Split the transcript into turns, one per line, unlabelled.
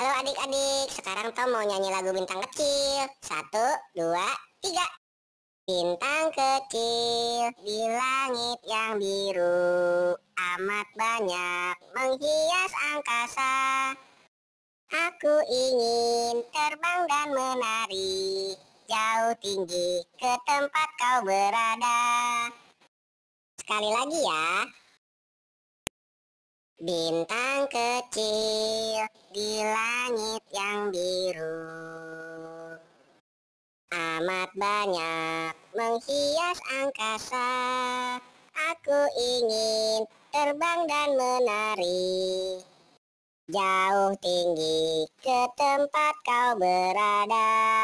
Halo adik-adik, sekarang Tom mau nyanyi lagu Bintang Kecil. Satu, dua, tiga. Bintang kecil di langit yang biru amat banyak menghias angkasa. Aku ingin terbang dan menari jauh tinggi ke tempat kau berada. Sekali lagi ya, Bintang kecil di langit yang biru Amat banyak menghias angkasa Aku ingin terbang dan menari Jauh tinggi ke tempat kau berada